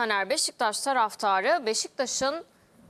Taner Beşiktaş taraftarı Beşiktaş'ın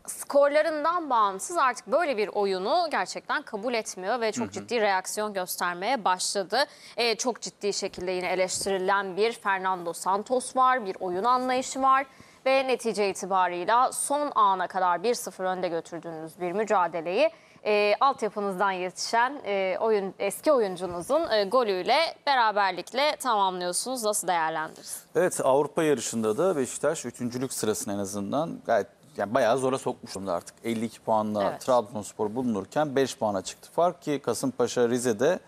skorlarından bağımsız artık böyle bir oyunu gerçekten kabul etmiyor ve çok hı hı. ciddi reaksiyon göstermeye başladı. E, çok ciddi şekilde yine eleştirilen bir Fernando Santos var, bir oyun anlayışı var ve netice itibarıyla son ana kadar 1-0 önde götürdüğünüz bir mücadeleyi e, altyapınızdan yetişen e, oyun eski oyuncunuzun e, golüyle beraberlikle tamamlıyorsunuz. Nasıl değerlendirirsiniz? Evet Avrupa yarışında da Beşiktaş üçüncülük sırasını en azından gayet yani bayağı zora sokmuş durumda artık. 52 puanla evet. Trabzonspor bulunurken 5 puana çıktı. Fark ki Kasımpaşa Rize'de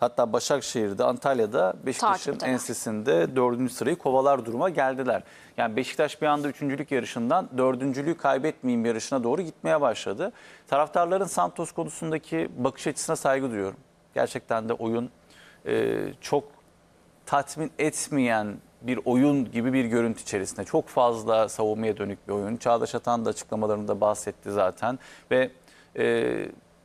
Hatta Başakşehir'de, Antalya'da Beşiktaş'ın Takipteler. ensesinde dördüncü sırayı kovalar duruma geldiler. Yani Beşiktaş bir anda üçüncülük yarışından dördüncülüğü kaybetmeyeyim yarışına doğru gitmeye başladı. Taraftarların Santos konusundaki bakış açısına saygı duyuyorum. Gerçekten de oyun e, çok tatmin etmeyen bir oyun gibi bir görüntü içerisinde. Çok fazla savunmaya dönük bir oyun. Çağdaş Atan da açıklamalarında bahsetti zaten. Ve e,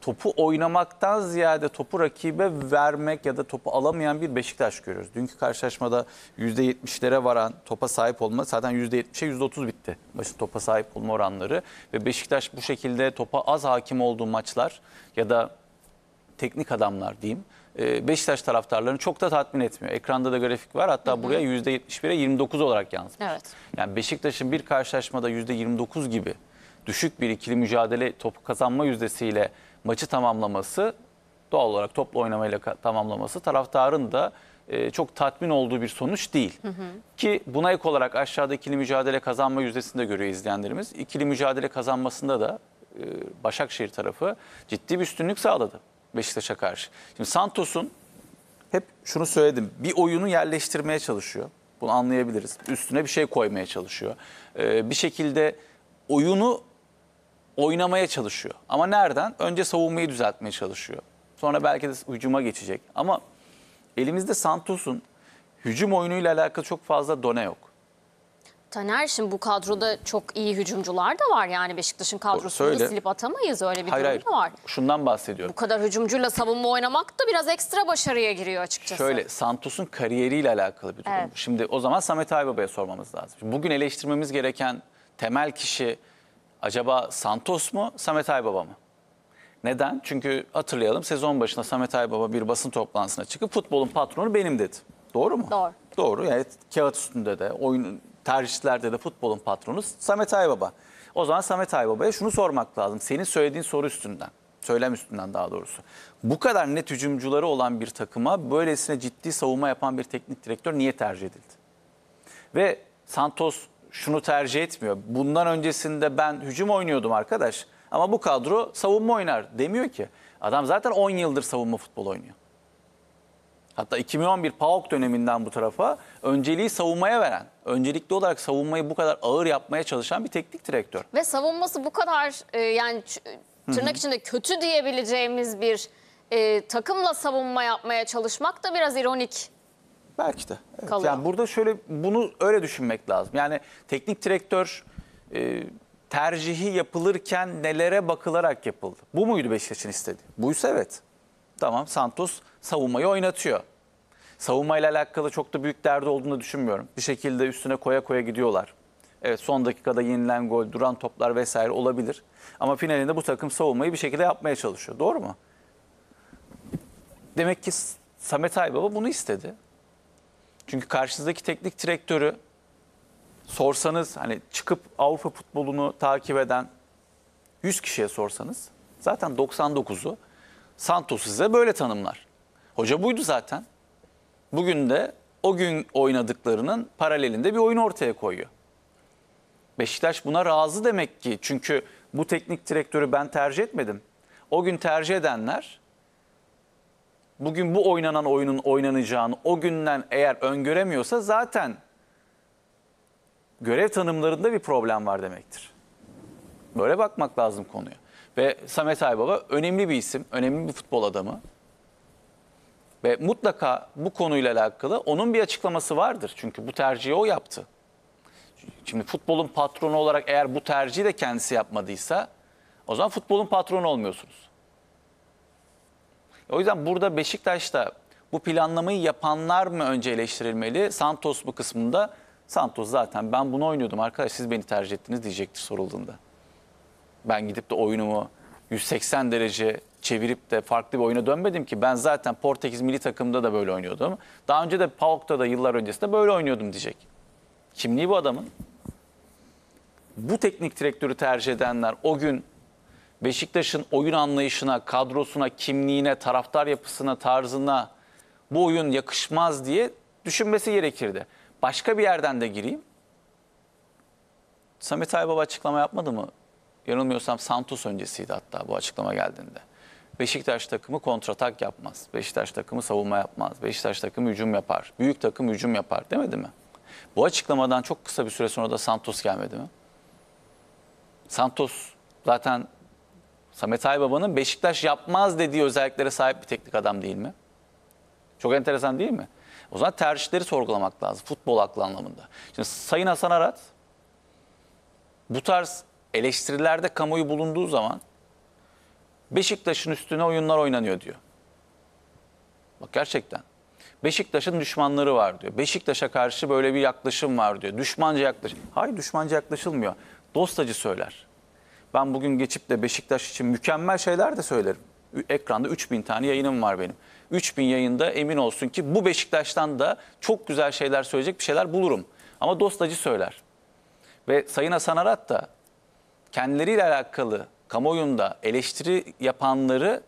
topu oynamaktan ziyade topu rakibe vermek ya da topu alamayan bir Beşiktaş görüyoruz. Dünkü karşılaşmada %70'lere varan topa sahip olma zaten %70'e %30 bitti. Başı topa sahip olma oranları ve Beşiktaş bu şekilde topa az hakim olduğu maçlar ya da teknik adamlar diyeyim e, Beşiktaş taraftarlarını çok da tatmin etmiyor. Ekranda da grafik var. Hatta hı hı. buraya %71'e 29 olarak yansımış. Evet. Yani Beşiktaş'ın bir karşılaşmada %29 gibi düşük bir ikili mücadele topu kazanma yüzdesiyle maçı tamamlaması doğal olarak toplu oynamayla tamamlaması taraftarın da e, çok tatmin olduğu bir sonuç değil. Hı hı. Ki buna ek olarak aşağıda ikili mücadele kazanma yüzdesinde de görüyor izleyenlerimiz. İkili mücadele kazanmasında da e, Başakşehir tarafı ciddi bir üstünlük sağladı Beşiktaş'a karşı. Şimdi Santos'un hep şunu söyledim bir oyunu yerleştirmeye çalışıyor. Bunu anlayabiliriz. Üstüne bir şey koymaya çalışıyor. E, bir şekilde oyunu oynamaya çalışıyor. Ama nereden? Önce savunmayı düzeltmeye çalışıyor. Sonra belki de hücuma geçecek. Ama elimizde Santos'un hücum oyunuyla alakalı çok fazla done yok. Taner şimdi bu kadroda çok iyi hücumcular da var yani Beşiktaş'ın kadrosunu silip atamayız öyle bir hayır, durum hayır. da var. Şundan bahsediyorum. Bu kadar hücumcuyla savunma oynamak da biraz ekstra başarıya giriyor açıkçası. Şöyle Santos'un kariyeriyle alakalı bir durum. Evet. Şimdi o zaman Samet Aybaba'ya sormamız lazım. Bugün eleştirmemiz gereken temel kişi Acaba Santos mu, Samet Aybaba mı? Neden? Çünkü hatırlayalım sezon başında Samet Aybaba bir basın toplantısına çıkıp futbolun patronu benim dedi. Doğru mu? Doğru. Doğru. Yani kağıt üstünde de, oyun tercihlerde de futbolun patronu Samet Aybaba. O zaman Samet Aybaba'ya şunu sormak lazım. Senin söylediğin soru üstünden, söylem üstünden daha doğrusu. Bu kadar net hücumcuları olan bir takıma böylesine ciddi savunma yapan bir teknik direktör niye tercih edildi? Ve Santos şunu tercih etmiyor. Bundan öncesinde ben hücum oynuyordum arkadaş ama bu kadro savunma oynar demiyor ki. Adam zaten 10 yıldır savunma futbol oynuyor. Hatta 2011 PAOK döneminden bu tarafa önceliği savunmaya veren, öncelikli olarak savunmayı bu kadar ağır yapmaya çalışan bir teknik direktör. Ve savunması bu kadar e, yani tırnak içinde kötü diyebileceğimiz bir e, takımla savunma yapmaya çalışmak da biraz ironik Belki de. Evet. Yani burada şöyle bunu öyle düşünmek lazım. Yani teknik direktör e, tercihi yapılırken nelere bakılarak yapıldı? Bu muydu Beşiktaş'ın istediği? Buysa evet. Tamam Santos savunmayı oynatıyor. Savunmayla alakalı çok da büyük derdi olduğunu düşünmüyorum. Bir şekilde üstüne koya koya gidiyorlar. Evet son dakikada yenilen gol, duran toplar vesaire olabilir. Ama finalinde bu takım savunmayı bir şekilde yapmaya çalışıyor. Doğru mu? Demek ki Samet Aybaba bunu istedi. Çünkü karşınızdaki teknik direktörü sorsanız hani çıkıp Avrupa futbolunu takip eden 100 kişiye sorsanız zaten 99'u Santos size böyle tanımlar. Hoca buydu zaten. Bugün de o gün oynadıklarının paralelinde bir oyun ortaya koyuyor. Beşiktaş buna razı demek ki. Çünkü bu teknik direktörü ben tercih etmedim. O gün tercih edenler bugün bu oynanan oyunun oynanacağını o günden eğer öngöremiyorsa zaten görev tanımlarında bir problem var demektir. Böyle bakmak lazım konuya. Ve Samet Aybaba önemli bir isim, önemli bir futbol adamı. Ve mutlaka bu konuyla alakalı onun bir açıklaması vardır. Çünkü bu tercihi o yaptı. Şimdi futbolun patronu olarak eğer bu tercihi de kendisi yapmadıysa o zaman futbolun patronu olmuyorsunuz. O yüzden burada Beşiktaş'ta bu planlamayı yapanlar mı önce eleştirilmeli? Santos bu kısmında Santos zaten ben bunu oynuyordum arkadaş siz beni tercih ettiniz diyecektir sorulduğunda. Ben gidip de oyunumu 180 derece çevirip de farklı bir oyuna dönmedim ki. Ben zaten Portekiz milli takımda da böyle oynuyordum. Daha önce de PAOK'ta da yıllar öncesinde böyle oynuyordum diyecek. Kimliği bu adamın. Bu teknik direktörü tercih edenler o gün Beşiktaş'ın oyun anlayışına, kadrosuna, kimliğine, taraftar yapısına, tarzına bu oyun yakışmaz diye düşünmesi gerekirdi. Başka bir yerden de gireyim. Samet Aybaba açıklama yapmadı mı? Yanılmıyorsam Santos öncesiydi hatta bu açıklama geldiğinde. Beşiktaş takımı kontratak yapmaz. Beşiktaş takımı savunma yapmaz. Beşiktaş takımı hücum yapar. Büyük takım hücum yapar demedi mi? Bu açıklamadan çok kısa bir süre sonra da Santos gelmedi mi? Santos zaten Samet Aybaba'nın Beşiktaş yapmaz dediği özelliklere sahip bir teknik adam değil mi? Çok enteresan değil mi? O zaman tercihleri sorgulamak lazım futbol aklı anlamında. Şimdi Sayın Hasan Arat bu tarz eleştirilerde kamuoyu bulunduğu zaman Beşiktaş'ın üstüne oyunlar oynanıyor diyor. Bak gerçekten. Beşiktaş'ın düşmanları var diyor. Beşiktaş'a karşı böyle bir yaklaşım var diyor. Düşmanca yaklaşım. Hayır düşmanca yaklaşılmıyor. Dostacı söyler. Ben bugün geçip de Beşiktaş için mükemmel şeyler de söylerim. Ekranda 3000 tane yayınım var benim. 3000 yayında emin olsun ki bu Beşiktaş'tan da çok güzel şeyler söyleyecek bir şeyler bulurum. Ama dostacı söyler. Ve Sayın Hasan Arat da kendileriyle alakalı kamuoyunda eleştiri yapanları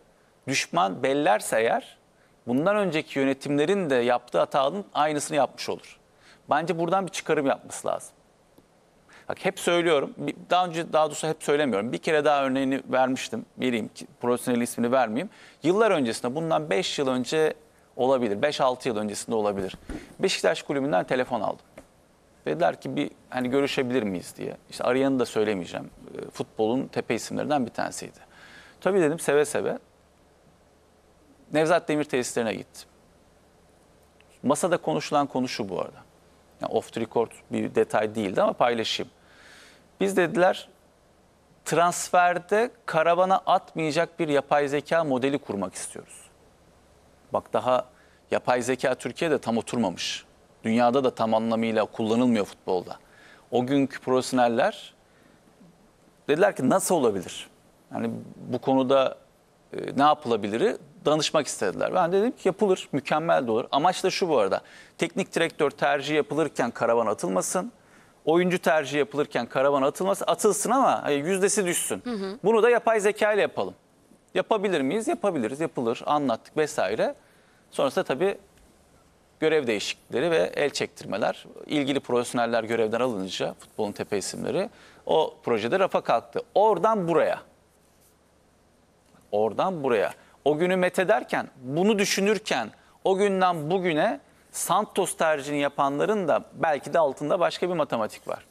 düşman bellerse eğer bundan önceki yönetimlerin de yaptığı hatanın aynısını yapmış olur. Bence buradan bir çıkarım yapması lazım. Bak hep söylüyorum. Daha önce daha doğrusu hep söylemiyorum. Bir kere daha örneğini vermiştim. Vereyim profesyonel ismini vermeyeyim. Yıllar öncesinde bundan 5 yıl önce olabilir. 5-6 yıl öncesinde olabilir. Beşiktaş kulübünden telefon aldım. Dediler ki bir hani görüşebilir miyiz diye. İşte arayanı da söylemeyeceğim. Ee, futbolun tepe isimlerinden bir tanesiydi. Tabii dedim seve seve. Nevzat Demir tesislerine gittim. Masada konuşulan konu şu bu arada. Yani off the record bir detay değildi ama paylaşayım. Biz dediler transferde karavana atmayacak bir yapay zeka modeli kurmak istiyoruz. Bak daha yapay zeka Türkiye'de tam oturmamış. Dünyada da tam anlamıyla kullanılmıyor futbolda. O günkü profesyoneller dediler ki nasıl olabilir? Yani bu konuda e, ne yapılabilir? danışmak istediler. Ben dedim ki yapılır, mükemmel de olur. Amaç da şu bu arada. Teknik direktör tercihi yapılırken karavan atılmasın. Oyuncu tercihi yapılırken karavan atılmasın. Atılsın ama hani, yüzdesi düşsün. Hı hı. Bunu da yapay zeka ile yapalım. Yapabilir miyiz? Yapabiliriz. Yapılır. Anlattık vesaire. Sonrasında tabii görev değişiklikleri ve el çektirmeler. ilgili profesyoneller görevden alınınca futbolun tepe isimleri o projede rafa kalktı. Oradan buraya. Oradan buraya o günü metederken, bunu düşünürken o günden bugüne Santos tercihini yapanların da belki de altında başka bir matematik var.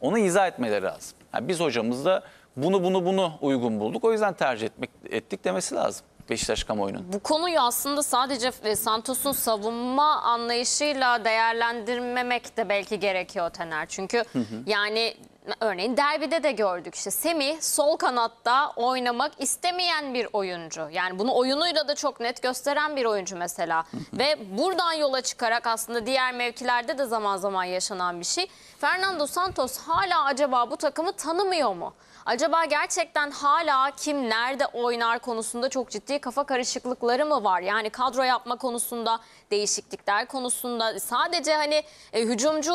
Onu izah etmeleri lazım. Yani biz hocamız da bunu bunu bunu uygun bulduk. O yüzden tercih etmek, ettik demesi lazım. Beşiktaş kamuoyunun. Bu konuyu aslında sadece e, Santos'un savunma anlayışıyla değerlendirmemek de belki gerekiyor Tener. Çünkü hı hı. yani örneğin derbide de gördük işte Semih sol kanatta oynamak istemeyen bir oyuncu. Yani bunu oyunuyla da çok net gösteren bir oyuncu mesela. Ve buradan yola çıkarak aslında diğer mevkilerde de zaman zaman yaşanan bir şey. Fernando Santos hala acaba bu takımı tanımıyor mu? Acaba gerçekten hala kim nerede oynar konusunda çok ciddi kafa karışıklıkları mı var? Yani kadro yapma konusunda, değişiklikler konusunda sadece hani e, hücumcu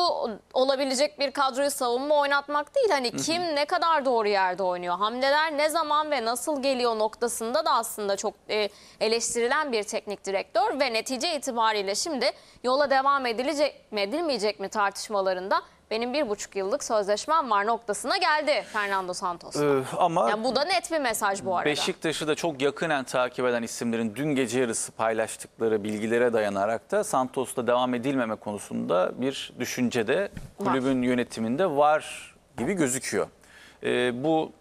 olabilecek bir kadroyu savunma oynatmak değil. Hani kim ne kadar doğru yerde oynuyor, hamleler ne zaman ve nasıl geliyor noktasında da aslında çok e, eleştirilen bir teknik direktör ve netice itibariyle şimdi yola devam edilecek mi edilmeyecek mi tartışmalarında benim bir buçuk yıllık sözleşmem var noktasına geldi Fernando Santos. Ee, ama yani bu da net bir mesaj bu arada. Beşiktaş'ı da çok yakinen takip eden isimlerin dün gece yarısı paylaştıkları bilgilere dayanarak da Santos'ta devam edilmeme konusunda bir düşünce de kulübün var. yönetiminde var gibi gözüküyor. Ee, bu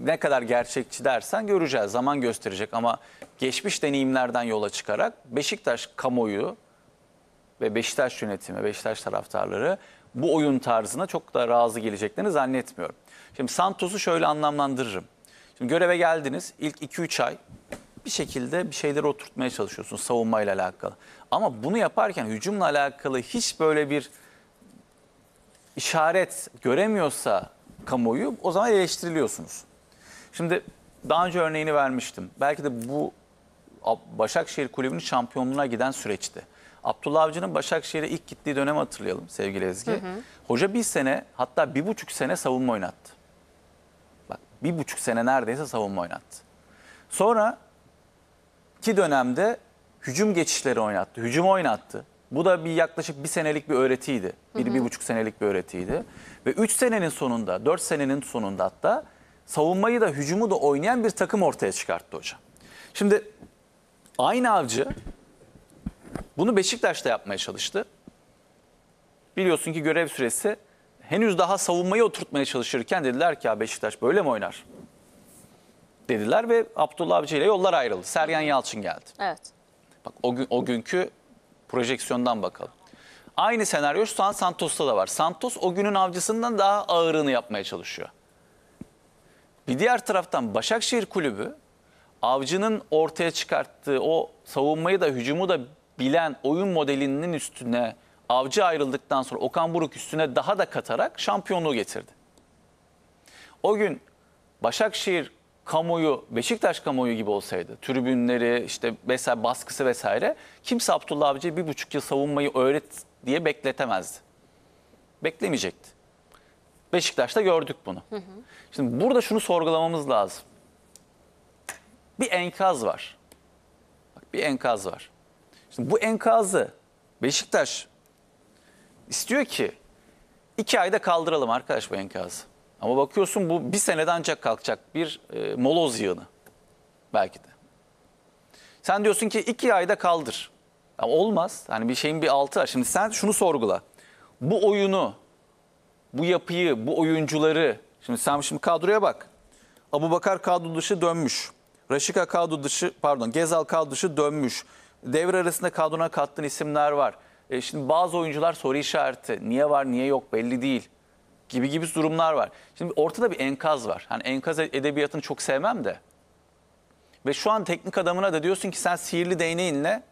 ne kadar gerçekçi dersen göreceğiz. Zaman gösterecek ama geçmiş deneyimlerden yola çıkarak Beşiktaş kamuoyu ve Beşiktaş yönetimi, Beşiktaş taraftarları bu oyun tarzına çok da razı geleceklerini zannetmiyorum. Şimdi Santos'u şöyle anlamlandırırım. Şimdi göreve geldiniz ilk 2-3 ay bir şekilde bir şeyleri oturtmaya çalışıyorsun savunmayla alakalı. Ama bunu yaparken hücumla alakalı hiç böyle bir işaret göremiyorsa kamuoyu o zaman eleştiriliyorsunuz. Şimdi daha önce örneğini vermiştim. Belki de bu Başakşehir Kulübü'nün şampiyonluğuna giden süreçti. Abdullah Avcı'nın Başakşehir'e ilk gittiği dönem hatırlayalım sevgili Ezgi. Hı hı. Hoca bir sene hatta bir buçuk sene savunma oynattı. Bak bir buçuk sene neredeyse savunma oynattı. Sonra ki dönemde hücum geçişleri oynattı. Hücum oynattı. Bu da bir yaklaşık bir senelik bir öğretiydi. Bir, hı hı. bir buçuk senelik bir öğretiydi. Ve üç senenin sonunda, dört senenin sonunda hatta savunmayı da hücumu da oynayan bir takım ortaya çıkarttı hocam. Şimdi aynı avcı bunu Beşiktaş'ta yapmaya çalıştı. Biliyorsun ki görev süresi henüz daha savunmayı oturtmaya çalışırken dediler ki Beşiktaş böyle mi oynar? Dediler ve Abdullah Avcı ile yollar ayrıldı. Sergen Yalçın geldi. Evet. Bak o, gün, o günkü projeksiyondan bakalım. Aynı senaryo şu an Santos'ta da var. Santos o günün avcısından daha ağırını yapmaya çalışıyor. Bir diğer taraftan Başakşehir Kulübü avcının ortaya çıkarttığı o savunmayı da hücumu da bilen oyun modelinin üstüne avcı ayrıldıktan sonra Okan Buruk üstüne daha da katarak şampiyonluğu getirdi. O gün Başakşehir kamuoyu Beşiktaş kamuoyu gibi olsaydı tribünleri işte vesaire baskısı vesaire kimse Abdullah Avcı'ya bir buçuk yıl savunmayı öğret diye bekletemezdi. Beklemeyecekti. Beşiktaş'ta gördük bunu. Hı hı. Şimdi burada şunu sorgulamamız lazım. Bir enkaz var. Bak, bir enkaz var. Şimdi bu enkazı Beşiktaş istiyor ki iki ayda kaldıralım arkadaş bu enkazı. Ama bakıyorsun bu bir senede ancak kalkacak bir e, moloz yığını belki de. Sen diyorsun ki iki ayda kaldır. Ama olmaz. Hani bir şeyin bir altı var. Şimdi sen şunu sorgula. Bu oyunu, bu yapıyı, bu oyuncuları. Şimdi sen şimdi kadroya bak. Abu Bakar kadro dışı dönmüş. Raşika kadro dışı pardon Gezal kadro dışı dönmüş devre arasında kadrona kattığın isimler var. E şimdi bazı oyuncular soru işareti. Niye var, niye yok belli değil gibi gibi durumlar var. Şimdi ortada bir enkaz var. Hani enkaz e- edebiyatını çok sevmem de. Ve şu an teknik adamına da diyorsun ki sen sihirli değneğinle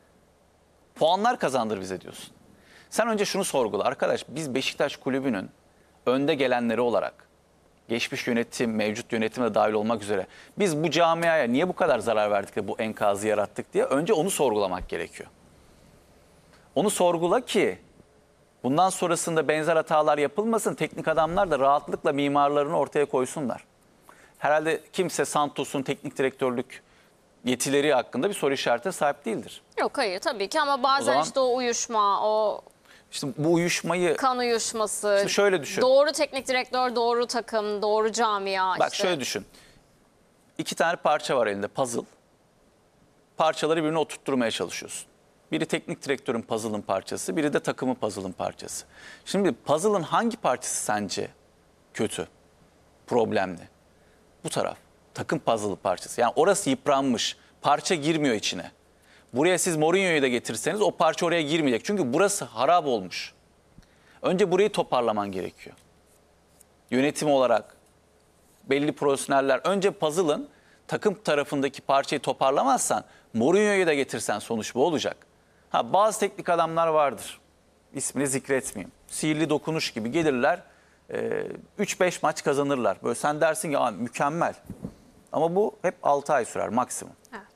puanlar kazandır bize diyorsun. Sen önce şunu sorgula arkadaş biz Beşiktaş kulübünün önde gelenleri olarak geçmiş yönetim, mevcut yönetim de dahil olmak üzere biz bu camiaya niye bu kadar zarar verdik de bu enkazı yarattık diye önce onu sorgulamak gerekiyor. Onu sorgula ki bundan sonrasında benzer hatalar yapılmasın. Teknik adamlar da rahatlıkla mimarlarını ortaya koysunlar. Herhalde kimse Santos'un teknik direktörlük yetileri hakkında bir soru işareti sahip değildir. Yok hayır tabii ki ama bazen o zaman, işte o uyuşma, o işte bu uyuşmayı... Kan uyuşması. Şimdi şöyle düşün. Doğru teknik direktör, doğru takım, doğru camia. Bak şöyle düşün. İki tane parça var elinde puzzle. Parçaları birbirine oturtturmaya çalışıyorsun. Biri teknik direktörün puzzle'ın parçası, biri de takımın puzzle'ın parçası. Şimdi puzzle'ın hangi parçası sence kötü, problemli? Bu taraf. Takım puzzle'ı parçası. Yani orası yıpranmış. Parça girmiyor içine. Buraya siz Mourinho'yu da getirseniz o parça oraya girmeyecek. Çünkü burası harap olmuş. Önce burayı toparlaman gerekiyor. Yönetim olarak belli profesyoneller. Önce puzzle'ın takım tarafındaki parçayı toparlamazsan Mourinho'yu da getirsen sonuç bu olacak. Ha, bazı teknik adamlar vardır. İsmini zikretmeyeyim. Sihirli dokunuş gibi gelirler. 3-5 maç kazanırlar. Böyle sen dersin ki mükemmel. Ama bu hep 6 ay sürer maksimum. Evet.